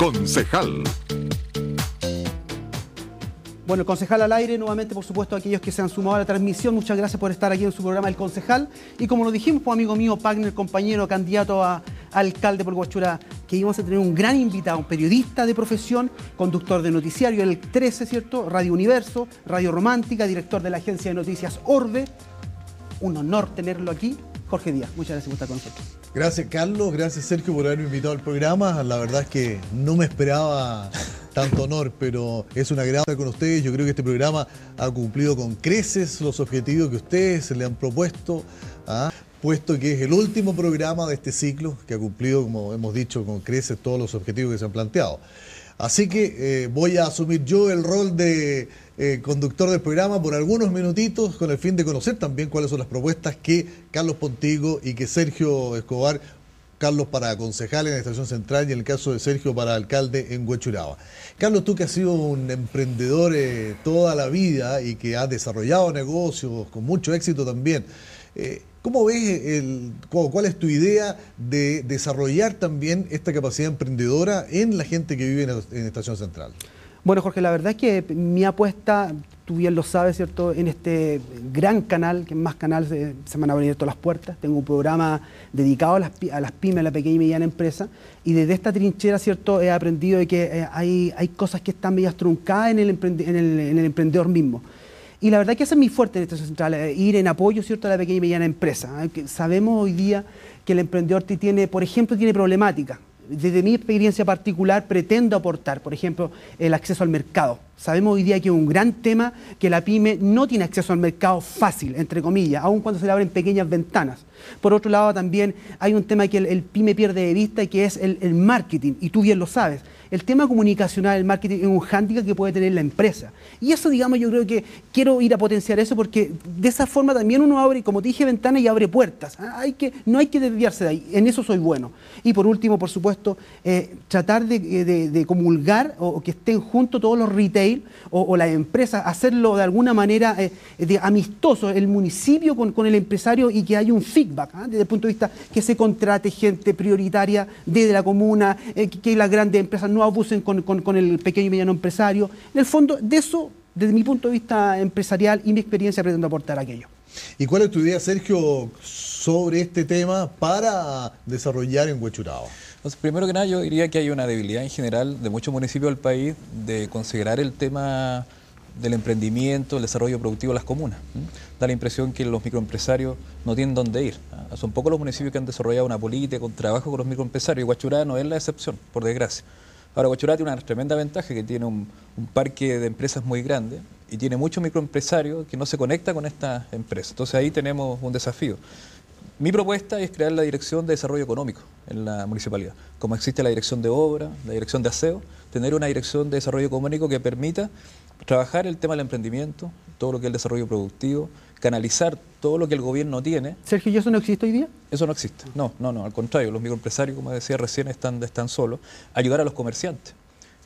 Concejal. Bueno, el concejal al aire, nuevamente, por supuesto, aquellos que se han sumado a la transmisión, muchas gracias por estar aquí en su programa El Concejal. Y como lo dijimos, pues, amigo mío, Pagner, compañero, candidato a, alcalde por Guachura, que íbamos a tener un gran invitado, un periodista de profesión, conductor de noticiario, el 13, ¿cierto? Radio Universo, Radio Romántica, director de la agencia de noticias Orbe. Un honor tenerlo aquí Jorge Díaz. Muchas gracias por estar con nosotros. Gracias, Carlos. Gracias, Sergio, por haberme invitado al programa. La verdad es que no me esperaba tanto honor, pero es una agrado estar con ustedes. Yo creo que este programa ha cumplido con creces los objetivos que ustedes le han propuesto. ¿ah? puesto que es el último programa de este ciclo que ha cumplido, como hemos dicho, con creces todos los objetivos que se han planteado. Así que eh, voy a asumir yo el rol de eh, conductor del programa por algunos minutitos con el fin de conocer también cuáles son las propuestas que Carlos Pontigo y que Sergio Escobar, Carlos para concejal en la Estación Central y en el caso de Sergio para alcalde en Huechuraba. Carlos, tú que has sido un emprendedor eh, toda la vida y que has desarrollado negocios con mucho éxito también. ¿Cómo ves cuál es tu idea de desarrollar también esta capacidad emprendedora en la gente que vive en, Estación Central? Bueno, Jorge, la verdad es que mi apuesta, tú bien lo sabes, ¿cierto? En este gran canal, que es más canal eh, se, me van a abrir todas las puertas. Tengo un programa dedicado a las, pymes, a la pequeña y mediana empresa. Y desde esta trinchera, ¿cierto? He aprendido de que eh, hay, hay cosas que están medias truncadas en el emprendedor mismo. Y la verdad que hacen es muy fuerte en esta central, eh, ir en apoyo ¿cierto? a la pequeña y mediana empresa. ¿eh? Sabemos hoy día que el emprendedor tiene, por ejemplo, tiene problemática. Desde mi experiencia particular pretendo aportar, por ejemplo, el acceso al mercado. Sabemos hoy día que es un gran tema que la pyme no tiene acceso al mercado fácil, entre comillas, aun cuando se le abren pequeñas ventanas. Por otro lado, también hay un tema que el, pyme pierde de vista y que es el marketing, y tú bien lo sabes el tema comunicacional, el marketing es un hándicap que puede tener la empresa. Y eso, digamos, yo creo que quiero ir a potenciar eso porque de esa forma también uno abre, como te dije, ventanas y abre puertas. Ah, hay que, no hay que desviarse de ahí, en eso soy bueno. Y por último, por supuesto, eh, tratar eh, de, comulgar o, que estén juntos todos los retail o, las empresas, hacerlo de alguna manera eh, de, amistoso, el municipio con, el empresario y que haya un feedback ¿ah? desde el punto de vista que se contrate gente prioritaria desde la comuna, que, que las grandes empresas no no abusen con, el pequeño y mediano empresario. En el fondo, de eso, desde mi punto de vista empresarial y mi experiencia, pretendo aportar aquello. ¿Y cuál es tu idea, Sergio, sobre este tema para desarrollar en Huechuraba? primero que nada, yo diría que hay una debilidad en general de muchos municipios del país de considerar el tema del emprendimiento, el desarrollo productivo de las comunas. Da la impresión que los microempresarios no tienen dónde ir. ¿ah? Son pocos los municipios que han desarrollado una política con trabajo con los microempresarios. Huachuraba no es la excepción, por desgracia. Ahora, Huachurá tiene una tremenda ventaja que tiene un, parque de empresas muy grande y tiene muchos microempresarios que no se conecta con esta empresa. Entonces ahí tenemos un desafío. Mi propuesta es crear la Dirección de Desarrollo Económico en la municipalidad. Como existe la Dirección de Obra, la Dirección de Aseo, tener una Dirección de Desarrollo Económico que permita trabajar el tema del emprendimiento, todo lo que es el desarrollo productivo, canalizar todo lo que el gobierno tiene. Sergio, ¿y eso no existe hoy día? Eso no existe. No, no, no. Al contrario, los microempresarios, como decía recién, están, están solos. Ayudar a los comerciantes.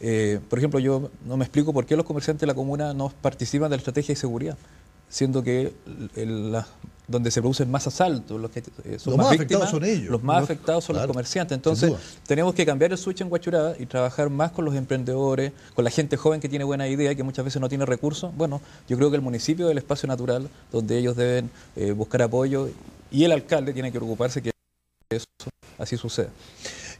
Eh, por ejemplo, yo no me explico por qué los comerciantes de la comuna no participan de la estrategia de seguridad, siendo que las donde se producen más asaltos, los que eh, son más, afectados son ellos. Los más afectados son los comerciantes. Entonces, tenemos que cambiar el switch en Guachurada y trabajar más con los emprendedores, con la gente joven que tiene buena idea y que muchas veces no tiene recursos. Bueno, yo creo que el municipio es el espacio natural donde ellos deben eh, buscar apoyo y el alcalde tiene que preocuparse que eso así suceda.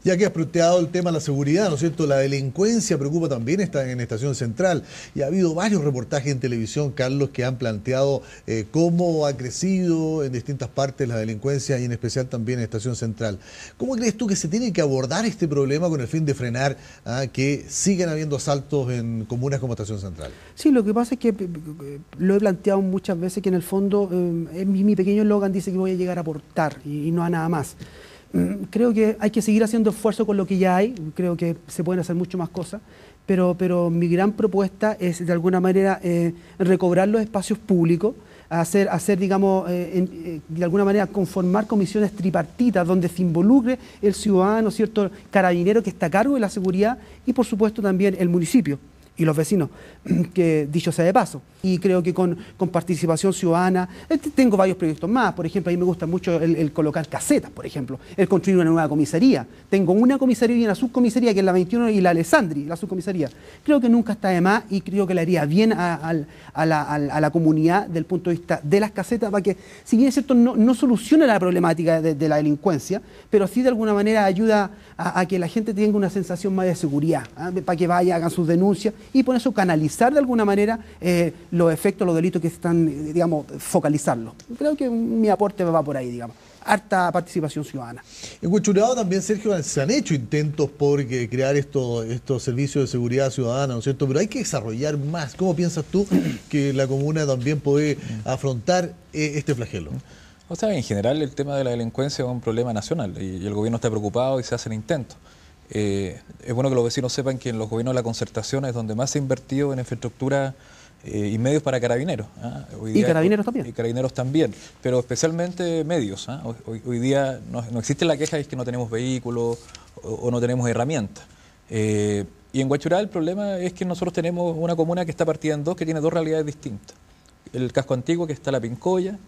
Ya que has planteado el tema de la seguridad, ¿no es cierto? La delincuencia preocupa también está en Estación Central. Y ha habido varios reportajes en televisión, Carlos, que han planteado eh, cómo ha crecido en distintas partes la delincuencia y en especial también en Estación Central. ¿Cómo crees tú que se tiene que abordar este problema con el fin de frenar ah, que sigan habiendo asaltos en comunas como Estación Central? Sí, lo que pasa es que eh, lo he planteado muchas veces que en el fondo eh, mi, pequeño Logan dice que voy a llegar a aportar y no a nada más. Mm, creo que hay que seguir haciendo esfuerzo con lo que ya hay, creo que se pueden hacer mucho más cosas, pero, mi gran propuesta es de alguna manera eh, recobrar los espacios públicos, hacer, hacer digamos, eh, eh, de alguna manera conformar comisiones tripartitas donde se involucre el ciudadano, cierto carabinero que está a cargo de la seguridad y por supuesto también el municipio y los vecinos, que dicho sea de paso. Y creo que con, participación ciudadana, eh, tengo varios proyectos más, por ejemplo, a mí me gusta mucho el, colocar casetas, por ejemplo, el construir una nueva comisaría. Tengo una comisaría y una subcomisaría, que es la 21 y la Alessandri, la subcomisaría. Creo que nunca está de más y creo que le haría bien a, la, a la, comunidad del punto de vista de las casetas, para que, si bien es cierto, no, no soluciona la problemática de, la delincuencia, pero sí de alguna manera ayuda a, que la gente tenga una sensación más de seguridad, ¿ah? para que vaya, hagan sus denuncias y por eso canalizar de alguna manera eh, los efectos, los delitos que están, eh, digamos, focalizarlos. Creo que mi aporte va por ahí, digamos harta participación ciudadana. En cuchurado también, Sergio, se han hecho intentos por eh, crear estos, estos servicios de seguridad ciudadana, ¿no es cierto? Pero hay que desarrollar más. ¿Cómo piensas tú que la comuna también puede afrontar este flagelo? O sea, en general el tema de la delincuencia es un problema nacional y el gobierno está preocupado y se hacen intentos. Eh, es bueno que los vecinos sepan que en los gobiernos de la concertación es donde más se ha invertido en infraestructura eh, y medios para carabineros. ¿ah? y carabineros también. Y carabineros también, pero especialmente medios. ¿ah? Hoy, día no, existe la queja es que no tenemos vehículos o, no tenemos herramientas. Eh, y en Guachurá el problema es que nosotros tenemos una comuna que está partida en dos, que tiene dos realidades distintas. El casco antiguo, que está la Pincoya,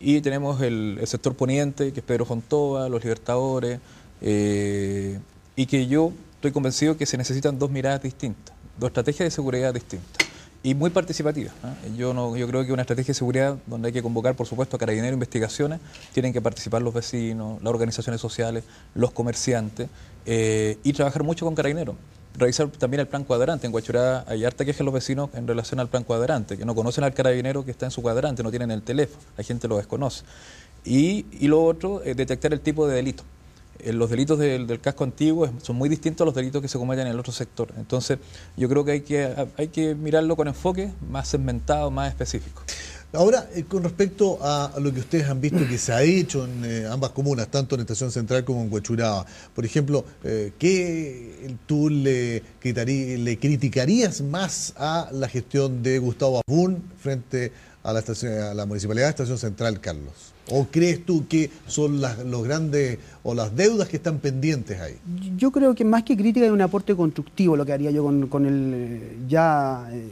y tenemos el, sector poniente, que es Pedro Fontova, los Libertadores, eh, y que yo estoy convencido que se necesitan dos miradas distintas, dos estrategias de seguridad distintas y muy participativas. ¿ah? Yo, no, yo creo que una estrategia de seguridad donde hay que convocar, por supuesto, a carabineros, investigaciones, tienen que participar los vecinos, las organizaciones sociales, los comerciantes eh, y trabajar mucho con carabineros revisar también el plan cuadrante. En Guachurá hay harta queja de los vecinos en relación al plan cuadrante, que no conocen al carabinero que está en su cuadrante, no tienen el teléfono, la gente lo desconoce. Y, y lo otro, es detectar el tipo de delito. Eh, los delitos del, del, casco antiguo son muy distintos a los delitos que se cometen en el otro sector. Entonces, yo creo que hay que, hay que mirarlo con enfoque más segmentado, más específico. Ahora, eh, con respecto a, lo que ustedes han visto que se ha hecho en eh, ambas comunas, tanto en Estación Central como en Huechuraba, por ejemplo, ¿qué tú le, le criticarías más a la gestión de Gustavo Abún frente a la, estación, a la Municipalidad de Estación Central, Carlos? ¿O crees tú que son las, los grandes o las deudas que están pendientes ahí? Yo creo que más que crítica hay un aporte constructivo lo que haría yo con, el eh, ya, eh,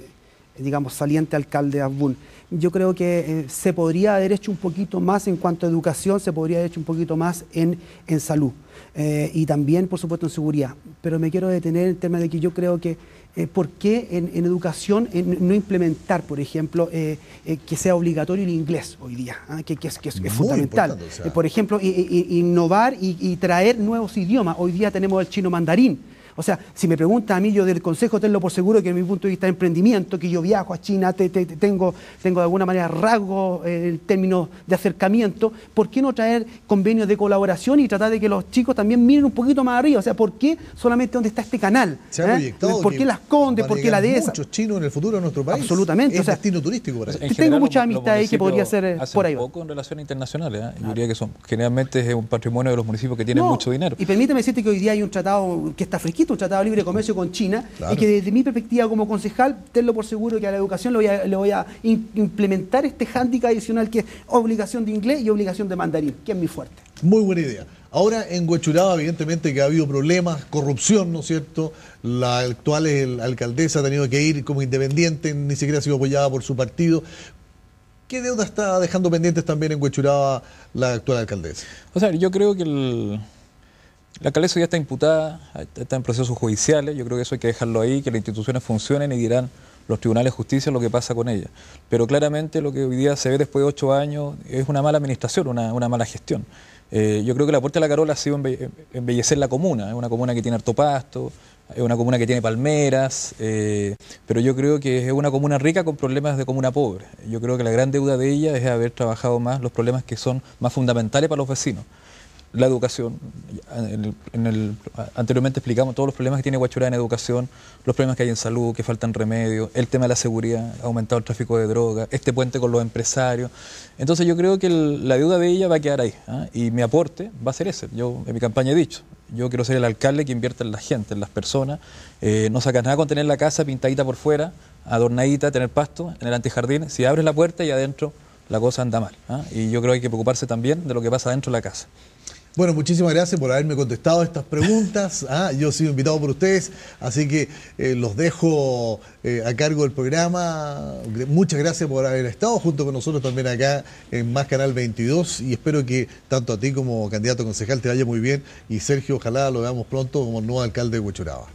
digamos, saliente alcalde Abun yo creo que eh, se podría haber hecho un poquito más en cuanto a educación, se podría haber hecho un poquito más en, en salud eh, y también, por supuesto, en seguridad. Pero me quiero detener en el tema de que yo creo que eh, por qué en, educación no implementar, por ejemplo, que sea obligatorio el inglés hoy día, ah, que, es, fundamental. por ejemplo, innovar y, y, traer nuevos idiomas. Hoy día tenemos el chino mandarín. O sea, si me preguntan a mí, yo del consejo tenlo por seguro que en mi punto de vista de emprendimiento, que yo viajo a China, tengo, tengo de alguna manera rasgos eh, el en términos de acercamiento, ¿por qué no traer convenios de colaboración y tratar de que los chicos también miren un poquito más arriba? O sea, ¿por qué solamente dónde está este canal? ¿Eh? ¿Por qué las Condes? ¿Por qué la de esa? muchos chinos en el futuro en nuestro país. Absolutamente. Es destino turístico para Tengo mucha amistad ahí que podría ser eh, por ahí. poco en relaciones internacionales. Yo diría que son generalmente es un patrimonio de los municipios que tienen mucho dinero. Y permíteme decirte que hoy día hay un tratado que está fresquito un tratado de libre comercio con China y que desde mi perspectiva como concejal, tenlo por seguro que a la educación le voy a, implementar este hándicap adicional que es obligación de inglés y obligación de mandarín, que es mi fuerte. Muy buena idea. Ahora en Huechuraba, evidentemente que ha habido problemas, corrupción, ¿no es cierto? La actual alcaldesa ha tenido que ir como independiente, ni siquiera ha sido apoyada por su partido. ¿Qué deuda está dejando pendientes también en Huechuraba la actual alcaldesa? O sea, yo creo que el, la alcaldesa ya está imputada, está en procesos judiciales, yo creo que eso hay que dejarlo ahí, que las instituciones funcionen y dirán los tribunales de justicia lo que pasa con ella. Pero claramente lo que hoy día se ve después de ocho años es una mala administración, una, mala gestión. Eh, yo creo que la Puerta de la Carola ha sido embellecer la comuna, es una comuna que tiene harto pasto, es una comuna que tiene palmeras, eh, pero yo creo que es una comuna rica con problemas de comuna pobre. Yo creo que la gran deuda de ella es haber trabajado más los problemas que son más fundamentales para los vecinos la educación. anteriormente explicamos todos los problemas que tiene Huachurá en educación, los problemas que hay en salud, que faltan remedios, el tema de la seguridad, ha aumentado el tráfico de drogas, este puente con los empresarios. Entonces yo creo que la deuda de ella va a quedar ahí ¿ah? y mi aporte va a ser ese. Yo en mi campaña he dicho, yo quiero ser el alcalde que invierta en la gente, en las personas. Eh, no sacas nada con tener la casa pintadita por fuera, adornadita, tener pasto en el antijardín Si abres la puerta y adentro la cosa anda mal. ¿ah? Y yo creo que hay que preocuparse también de lo que pasa dentro de la casa. Bueno, muchísimas gracias por haberme contestado estas preguntas. Ah, yo he sido invitado por ustedes, así que eh, los dejo eh, a cargo del programa. Muchas gracias por haber estado junto con nosotros también acá en Más Canal 22 y espero que tanto a ti como candidato concejal te vaya muy bien y Sergio, ojalá lo veamos pronto como nuevo alcalde de Huachuraba.